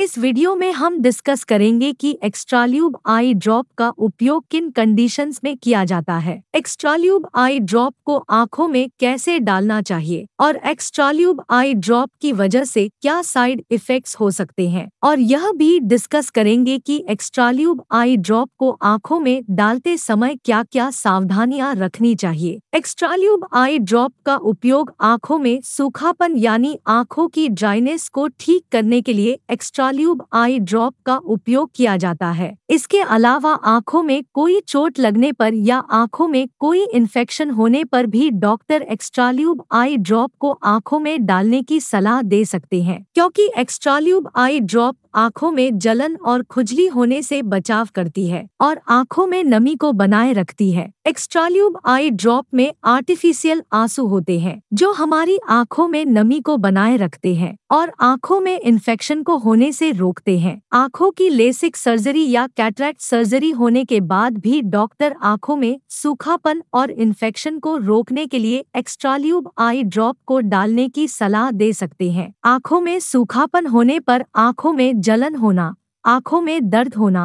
इस वीडियो में हम डिस्कस करेंगे कि एक्स्ट्राल्यूब आई ड्रॉप का उपयोग किन कंडीशंस में किया जाता है एक्स्ट्राल्यूब आई ड्रॉप को आंखों में कैसे डालना चाहिए और एक्स्ट्राल्यूब आई ड्रॉप की वजह से क्या साइड इफेक्ट्स हो सकते हैं और यह भी डिस्कस करेंगे कि एक्स्ट्राल्यूब आई ड्रॉप को आंखों में डालते समय क्या क्या सावधानियां रखनी चाहिए एक्स्ट्राल्यूब आई ड्रॉप का उपयोग आंखों में सूखापन यानी आंखों की ड्राइनेस को ठीक करने के लिए एक्स्ट्रा सॉल्यूब आई ड्रॉप का उपयोग किया जाता है इसके अलावा आंखों में कोई चोट लगने पर या आंखों में कोई इन्फेक्शन होने पर भी डॉक्टर एक्स्ट्राल्यूब आई ड्रॉप को आंखों में डालने की सलाह दे सकते हैं क्योंकि एक्स्ट्राल्यूब आई ड्रॉप आंखों में जलन और खुजली होने से बचाव करती है और आंखों में नमी को बनाए रखती है एक्स्ट्राल्यूब आई ड्रॉप में आर्टिफिशियल आंसू होते हैं जो हमारी आंखों में नमी को बनाए रखते हैं और आंखों में इन्फेक्शन को होने से रोकते हैं आंखों की लेसिक सर्जरी या कैटरेक्ट सर्जरी होने के बाद भी डॉक्टर आंखों में सूखापन और इन्फेक्शन को रोकने के लिए एक्स्ट्राल्यूब आई ड्रॉप को डालने की सलाह दे सकते हैं आंखों में सूखापन होने पर आंखों में जलन होना आंखों में दर्द होना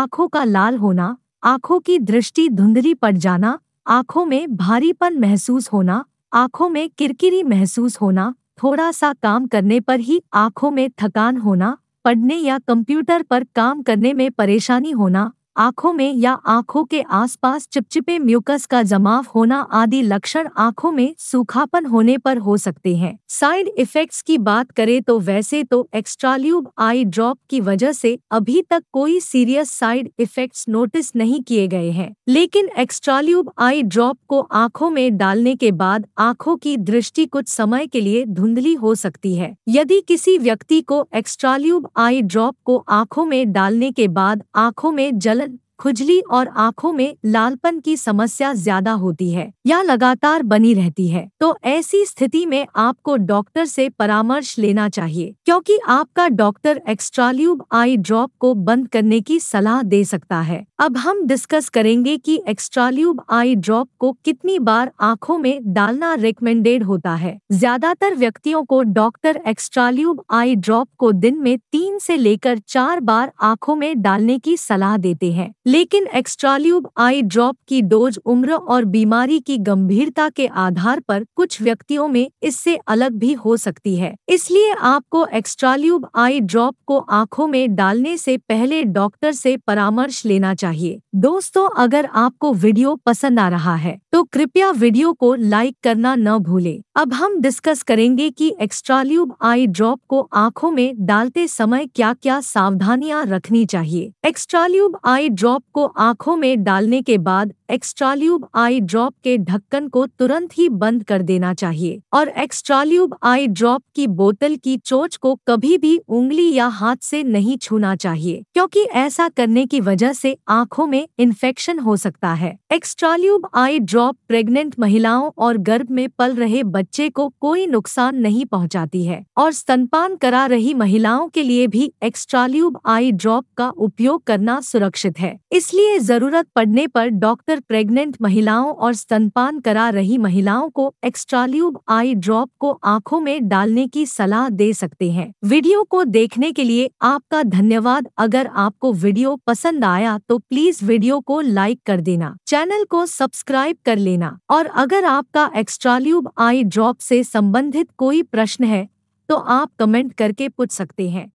आंखों का लाल होना आंखों की दृष्टि धुंधली पड़ जाना आंखों में भारीपन महसूस होना आंखों में किरकिरी महसूस होना थोड़ा सा काम करने पर ही आंखों में थकान होना पढ़ने या कंप्यूटर पर काम करने में परेशानी होना आंखों में या आंखों के आसपास चिपचिपे म्यूकस का जमाव होना आदि लक्षण आंखों में सूखापन होने पर हो सकते हैं साइड इफेक्ट्स की बात करें तो वैसे तो एक्स्ट्राल्यूब आई ड्रॉप की वजह से अभी तक कोई सीरियस साइड इफेक्ट्स नोटिस नहीं किए गए हैं लेकिन एक्स्ट्राल्यूब आई ड्रॉप को आंखों में डालने के बाद आंखों की दृष्टि कुछ समय के लिए धुंधली हो सकती है यदि किसी व्यक्ति को एक्स्ट्राल्यूब आई ड्रॉप को आंखों में डालने के बाद आंखों में जलन खुजली और आंखों में लालपन की समस्या ज्यादा होती है या लगातार बनी रहती है तो ऐसी स्थिति में आपको डॉक्टर से परामर्श लेना चाहिए क्योंकि आपका डॉक्टर एक्स्ट्राल्यूब आई ड्रॉप को बंद करने की सलाह दे सकता है अब हम डिस्कस करेंगे कि एक्स्ट्राल्यूब आई ड्रॉप को कितनी बार आंखों में डालना रिकमेंडेड होता है ज्यादातर व्यक्तियों को डॉक्टर एक्स्ट्राल्यूब आई ड्रॉप को दिन में तीन से लेकर चार बार आंखों में डालने की सलाह देते हैं लेकिन एक्सट्राल्यूब आई ड्रॉप की डोज उम्र और बीमारी की गंभीरता के आधार पर कुछ व्यक्तियों में इससे अलग भी हो सकती है इसलिए आपको एक्सट्राल्यूब आई ड्रॉप को आंखों में डालने से पहले डॉक्टर से परामर्श लेना चाहिए दोस्तों अगर आपको वीडियो पसंद आ रहा है तो कृपया वीडियो को लाइक करना न भूले अब हम डिस्कस करेंगे कि एक्सट्राल्यूब आई ड्रॉप को आंखों में डालते समय क्या क्या सावधानियां रखनी चाहिए एक्सट्राल्यूब आई ड्रॉप बॉब को आंखों में डालने के बाद एक्स्ट्राल्यूब आई ड्रॉप के ढक्कन को तुरंत ही बंद कर देना चाहिए और एक्सट्राल्यूब आई ड्रॉप की बोतल की चोच को कभी भी उंगली या हाथ से नहीं छूना चाहिए क्योंकि ऐसा करने की वजह से आंखों में इन्फेक्शन हो सकता है एक्सट्राल्यूब आई ड्रॉप प्रेग्नेंट महिलाओं और गर्भ में पल रहे बच्चे को कोई नुकसान नहीं पहुँचाती है और स्तनपान करा रही महिलाओं के लिए भी एक्सट्राल्यूब आई ड्रॉप का उपयोग करना सुरक्षित है इसलिए जरूरत पड़ने पर डॉक्टर अक्सर प्रेग्नेंट महिलाओं और स्तनपान करा रही महिलाओं को एक्स्ट्राल्यूब आई ड्रॉप को आंखों में डालने की सलाह दे सकते हैं वीडियो को देखने के लिए आपका धन्यवाद अगर आपको वीडियो पसंद आया तो प्लीज वीडियो को लाइक कर देना चैनल को सब्सक्राइब कर लेना और अगर आपका एक्स्ट्राल्यूब आई ड्रॉप से संबंधित कोई प्रश्न है तो आप कमेंट करके पूछ सकते हैं